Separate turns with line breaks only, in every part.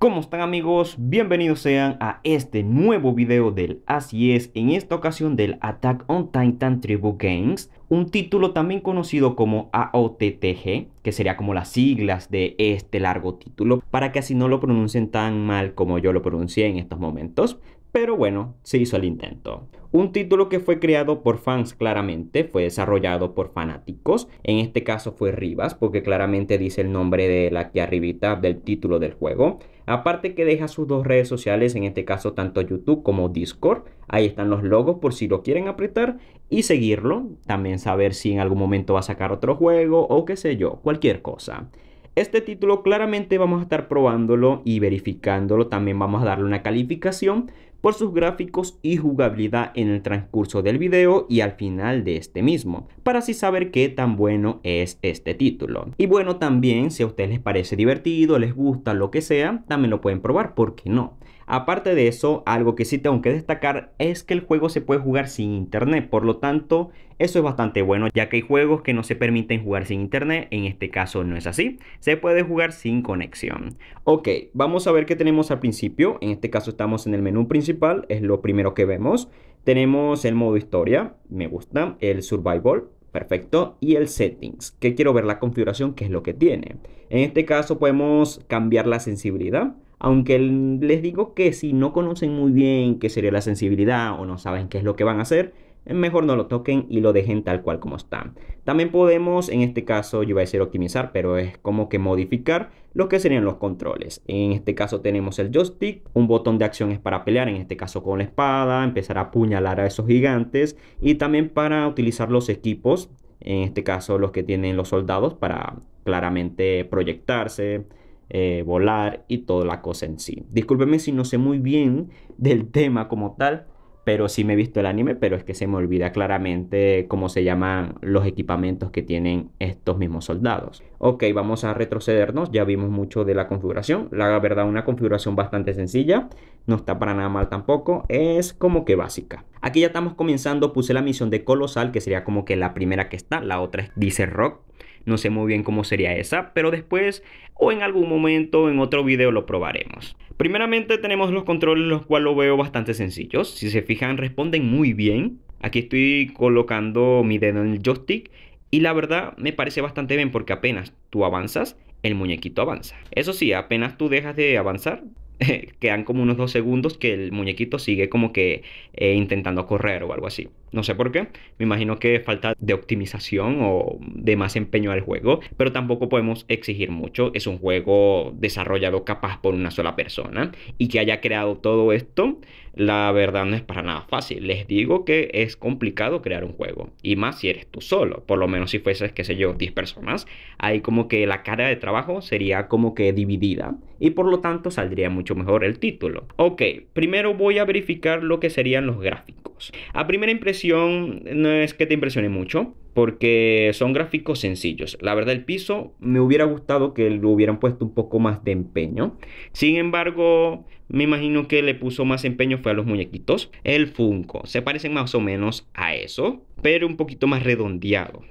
¿Cómo están amigos? Bienvenidos sean a este nuevo video del Así es, en esta ocasión del Attack on Titan Tribu Games, un título también conocido como AOTTG, que sería como las siglas de este largo título, para que así no lo pronuncien tan mal como yo lo pronuncié en estos momentos pero bueno, se hizo el intento. Un título que fue creado por fans claramente, fue desarrollado por fanáticos, en este caso fue Rivas, porque claramente dice el nombre de la que arribita del título del juego. Aparte que deja sus dos redes sociales, en este caso tanto YouTube como Discord, ahí están los logos por si lo quieren apretar y seguirlo, también saber si en algún momento va a sacar otro juego o qué sé yo, cualquier cosa. Este título claramente vamos a estar probándolo y verificándolo, también vamos a darle una calificación, por sus gráficos y jugabilidad en el transcurso del video y al final de este mismo, para así saber qué tan bueno es este título. Y bueno, también si a ustedes les parece divertido, les gusta, lo que sea, también lo pueden probar, ¿por qué no? Aparte de eso, algo que sí tengo que destacar es que el juego se puede jugar sin internet, por lo tanto eso es bastante bueno ya que hay juegos que no se permiten jugar sin internet, en este caso no es así, se puede jugar sin conexión. Ok, vamos a ver qué tenemos al principio, en este caso estamos en el menú principal, es lo primero que vemos. Tenemos el modo historia, me gusta, el survival, Perfecto. Y el settings, que quiero ver la configuración, que es lo que tiene. En este caso podemos cambiar la sensibilidad. Aunque les digo que si no conocen muy bien qué sería la sensibilidad o no saben qué es lo que van a hacer, eh, mejor no lo toquen y lo dejen tal cual como está. También podemos, en este caso yo voy a decir optimizar, pero es como que modificar lo que serían los controles. En este caso tenemos el joystick, un botón de acción es para pelear, en este caso con la espada, empezar a apuñalar a esos gigantes y también para utilizar los equipos, en este caso los que tienen los soldados para claramente proyectarse, eh, volar y toda la cosa en sí. Discúlpeme si no sé muy bien del tema como tal, pero sí me he visto el anime, pero es que se me olvida claramente cómo se llaman los equipamientos que tienen estos mismos soldados. Ok, vamos a retrocedernos, ya vimos mucho de la configuración. La verdad, una configuración bastante sencilla, no está para nada mal tampoco, es como que básica. Aquí ya estamos comenzando, puse la misión de Colosal, que sería como que la primera que está, la otra es dice Rock. No sé muy bien cómo sería esa, pero después o en algún momento en otro video lo probaremos. Primeramente tenemos los controles, los cuales lo veo bastante sencillos. Si se fijan, responden muy bien. Aquí estoy colocando mi dedo en el joystick y la verdad me parece bastante bien porque apenas tú avanzas, el muñequito avanza. Eso sí, apenas tú dejas de avanzar, quedan como unos dos segundos que el muñequito sigue como que eh, intentando correr o algo así. No sé por qué, me imagino que falta de optimización o de más empeño al juego, pero tampoco podemos exigir mucho. Es un juego desarrollado capaz por una sola persona y que haya creado todo esto, la verdad no es para nada fácil. Les digo que es complicado crear un juego y más si eres tú solo, por lo menos si fueses, qué sé yo, 10 personas, ahí como que la carga de trabajo sería como que dividida y por lo tanto saldría mucho mejor el título. Ok, primero voy a verificar lo que serían los gráficos. A primera impresión no es que te impresione mucho porque son gráficos sencillos. La verdad el piso me hubiera gustado que lo hubieran puesto un poco más de empeño. Sin embargo, me imagino que le puso más empeño fue a los muñequitos. El Funko, se parecen más o menos a eso, pero un poquito más redondeado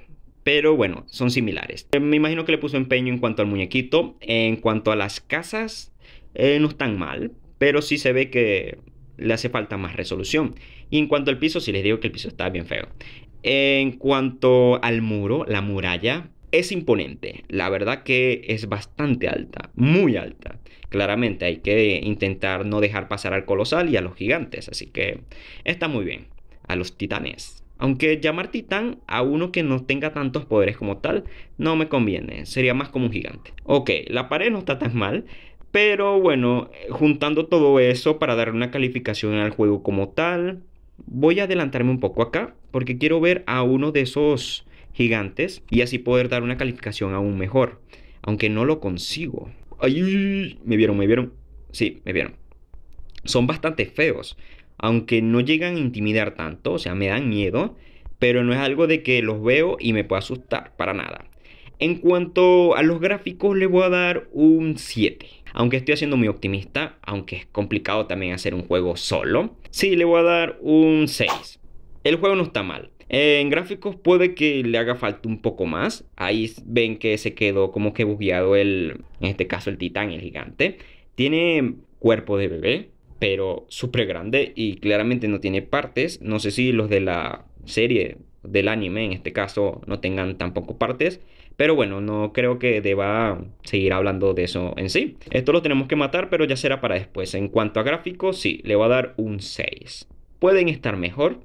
pero bueno, son similares. Eh, me imagino que le puso empeño en cuanto al muñequito, en cuanto a las casas, eh, no están mal, pero sí se ve que le hace falta más resolución. Y en cuanto al piso, sí les digo que el piso está bien feo. En cuanto al muro, la muralla, es imponente. La verdad que es bastante alta, muy alta. Claramente hay que intentar no dejar pasar al colosal y a los gigantes, así que está muy bien. A los titanes. Aunque llamar titán a uno que no tenga tantos poderes como tal no me conviene, sería más como un gigante. Ok, la pared no está tan mal, pero bueno, eh, juntando todo eso para dar una calificación al juego como tal, voy a adelantarme un poco acá porque quiero ver a uno de esos gigantes y así poder dar una calificación aún mejor, aunque no lo consigo. Ay, me vieron, me vieron. Sí, me vieron. Son bastante feos aunque no llegan a intimidar tanto, o sea, me dan miedo, pero no es algo de que los veo y me pueda asustar, para nada. En cuanto a los gráficos, le voy a dar un 7. Aunque estoy haciendo muy optimista, aunque es complicado también hacer un juego solo. Sí, le voy a dar un 6. El juego no está mal. En gráficos puede que le haga falta un poco más. Ahí ven que se quedó como que bugueado el, en este caso el titán, el gigante. Tiene cuerpo de bebé, pero súper grande y claramente no tiene partes. No sé si los de la serie, del anime en este caso, no tengan tampoco partes. Pero bueno, no creo que deba seguir hablando de eso en sí. Esto lo tenemos que matar, pero ya será para después. En cuanto a gráficos, sí, le voy a dar un 6. Pueden estar mejor,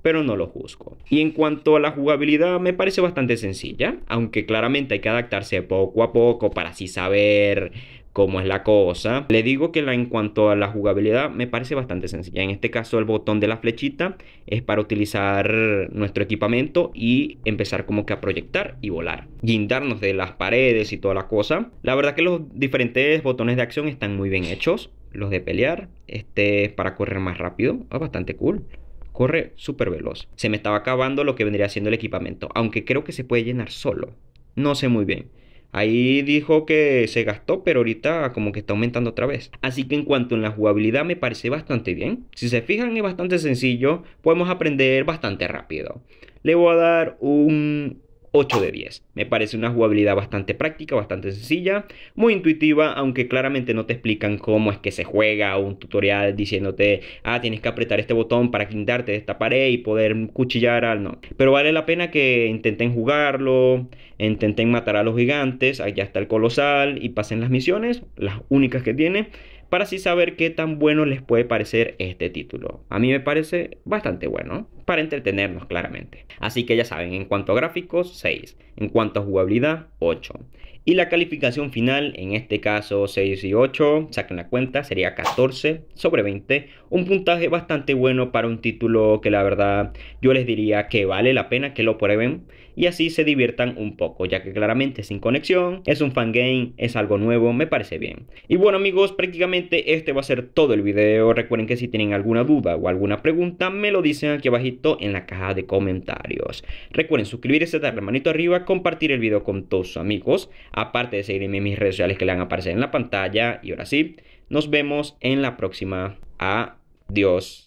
pero no lo juzgo. Y en cuanto a la jugabilidad, me parece bastante sencilla, aunque claramente hay que adaptarse poco a poco para así saber cómo es la cosa. Le digo que la, en cuanto a la jugabilidad me parece bastante sencilla. En este caso el botón de la flechita es para utilizar nuestro equipamiento y empezar como que a proyectar y volar. Guindarnos de las paredes y toda la cosa. La verdad que los diferentes botones de acción están muy bien hechos. Los de pelear, este es para correr más rápido, es ah, bastante cool corre súper veloz. Se me estaba acabando lo que vendría siendo el equipamiento, aunque creo que se puede llenar solo. No sé muy bien. Ahí dijo que se gastó, pero ahorita como que está aumentando otra vez. Así que en cuanto a la jugabilidad me parece bastante bien. Si se fijan es bastante sencillo, podemos aprender bastante rápido. Le voy a dar un 8 de 10. Me parece una jugabilidad bastante práctica, bastante sencilla, muy intuitiva, aunque claramente no te explican cómo es que se juega un tutorial diciéndote, ah, tienes que apretar este botón para quitarte de esta pared y poder cuchillar al no. Pero vale la pena que intenten jugarlo, intenten matar a los gigantes, allá está el colosal y pasen las misiones, las únicas que tiene para así saber qué tan bueno les puede parecer este título. A mí me parece bastante bueno, para entretenernos claramente. Así que ya saben, en cuanto a gráficos, 6. En cuanto a jugabilidad, 8. Y la calificación final, en este caso 6 y 8, saquen la cuenta, sería 14 sobre 20. Un puntaje bastante bueno para un título que la verdad yo les diría que vale la pena que lo prueben y así se diviertan un poco, ya que claramente sin conexión, es un fangame, es algo nuevo, me parece bien. Y bueno amigos, prácticamente este va a ser todo el video. Recuerden que si tienen alguna duda o alguna pregunta, me lo dicen aquí abajito en la caja de comentarios. Recuerden suscribirse, darle manito arriba, compartir el video con todos sus amigos aparte de seguirme en mis redes sociales que le van a aparecer en la pantalla. Y ahora sí, nos vemos en la próxima. Adiós.